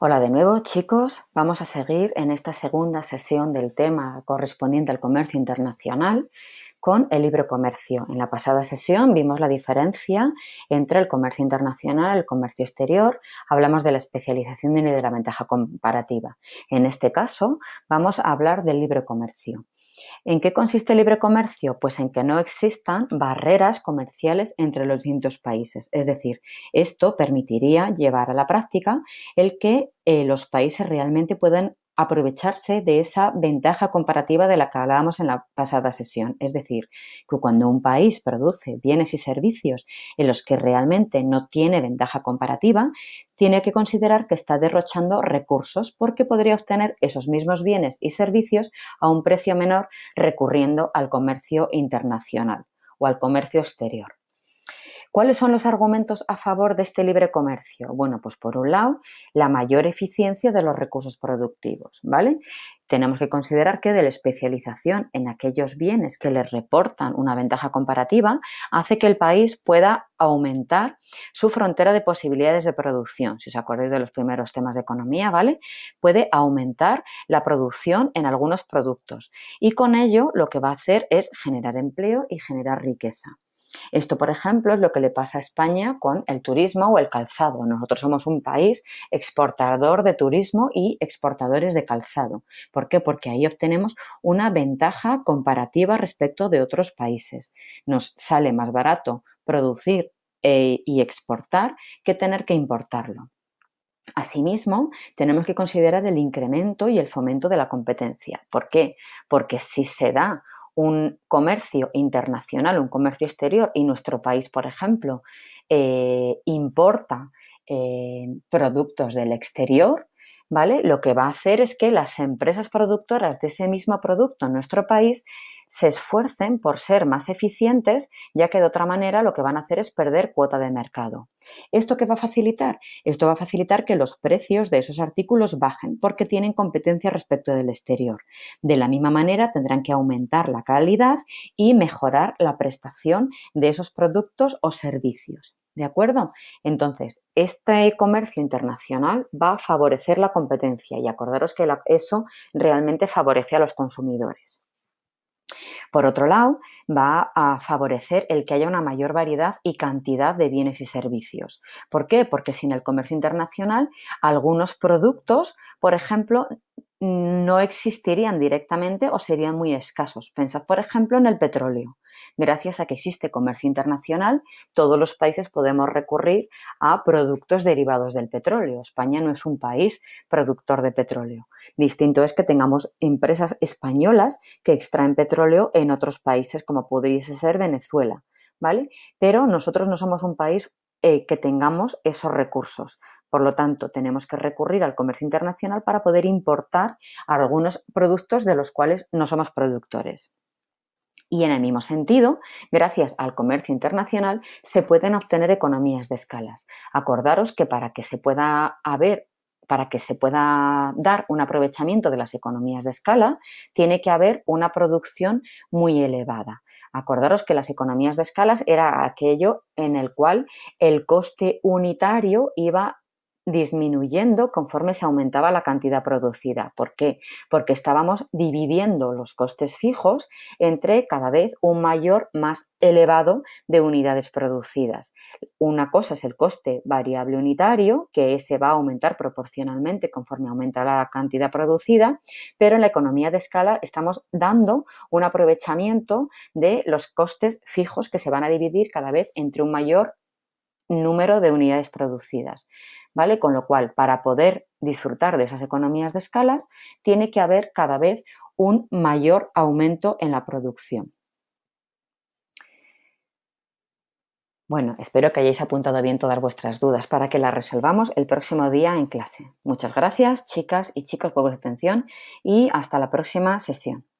Hola de nuevo chicos, vamos a seguir en esta segunda sesión del tema correspondiente al comercio internacional con el libre comercio. En la pasada sesión vimos la diferencia entre el comercio internacional, el comercio exterior, hablamos de la especialización y de la ventaja comparativa. En este caso, vamos a hablar del libre comercio. ¿En qué consiste el libre comercio? Pues en que no existan barreras comerciales entre los distintos países. Es decir, esto permitiría llevar a la práctica el que eh, los países realmente puedan aprovecharse de esa ventaja comparativa de la que hablábamos en la pasada sesión. Es decir, que cuando un país produce bienes y servicios en los que realmente no tiene ventaja comparativa, tiene que considerar que está derrochando recursos porque podría obtener esos mismos bienes y servicios a un precio menor recurriendo al comercio internacional o al comercio exterior. ¿Cuáles son los argumentos a favor de este libre comercio? Bueno, pues por un lado, la mayor eficiencia de los recursos productivos, ¿vale? Tenemos que considerar que de la especialización en aquellos bienes que les reportan una ventaja comparativa hace que el país pueda aumentar su frontera de posibilidades de producción. Si os acordáis de los primeros temas de economía, ¿vale? Puede aumentar la producción en algunos productos y con ello lo que va a hacer es generar empleo y generar riqueza. Esto, por ejemplo, es lo que le pasa a España con el turismo o el calzado. Nosotros somos un país exportador de turismo y exportadores de calzado. ¿Por qué? Porque ahí obtenemos una ventaja comparativa respecto de otros países. Nos sale más barato producir eh, y exportar que tener que importarlo. Asimismo, tenemos que considerar el incremento y el fomento de la competencia. ¿Por qué? Porque si se da un comercio internacional, un comercio exterior, y nuestro país, por ejemplo, eh, importa eh, productos del exterior, ¿vale? Lo que va a hacer es que las empresas productoras de ese mismo producto en nuestro país se esfuercen por ser más eficientes, ya que de otra manera lo que van a hacer es perder cuota de mercado. ¿Esto qué va a facilitar? Esto va a facilitar que los precios de esos artículos bajen porque tienen competencia respecto del exterior. De la misma manera tendrán que aumentar la calidad y mejorar la prestación de esos productos o servicios. ¿De acuerdo? Entonces, este comercio internacional va a favorecer la competencia y acordaros que eso realmente favorece a los consumidores. Por otro lado, va a favorecer el que haya una mayor variedad y cantidad de bienes y servicios. ¿Por qué? Porque sin el comercio internacional, algunos productos, por ejemplo, no existirían directamente o serían muy escasos. Pensad, por ejemplo, en el petróleo. Gracias a que existe comercio internacional, todos los países podemos recurrir a productos derivados del petróleo. España no es un país productor de petróleo. Distinto es que tengamos empresas españolas que extraen petróleo en otros países, como pudiese ser Venezuela. ¿Vale? Pero nosotros no somos un país eh, que tengamos esos recursos. Por lo tanto, tenemos que recurrir al comercio internacional para poder importar algunos productos de los cuales no somos productores. Y en el mismo sentido, gracias al comercio internacional se pueden obtener economías de escalas. Acordaros que para que se pueda haber para que se pueda dar un aprovechamiento de las economías de escala, tiene que haber una producción muy elevada. Acordaros que las economías de escalas era aquello en el cual el coste unitario iba disminuyendo conforme se aumentaba la cantidad producida. ¿Por qué? Porque estábamos dividiendo los costes fijos entre cada vez un mayor más elevado de unidades producidas. Una cosa es el coste variable unitario, que ese va a aumentar proporcionalmente conforme aumenta la cantidad producida, pero en la economía de escala estamos dando un aprovechamiento de los costes fijos que se van a dividir cada vez entre un mayor número de unidades producidas. ¿vale? Con lo cual, para poder disfrutar de esas economías de escalas, tiene que haber cada vez un mayor aumento en la producción. Bueno, espero que hayáis apuntado bien todas vuestras dudas para que las resolvamos el próximo día en clase. Muchas gracias, chicas y chicos, por vuestra atención y hasta la próxima sesión.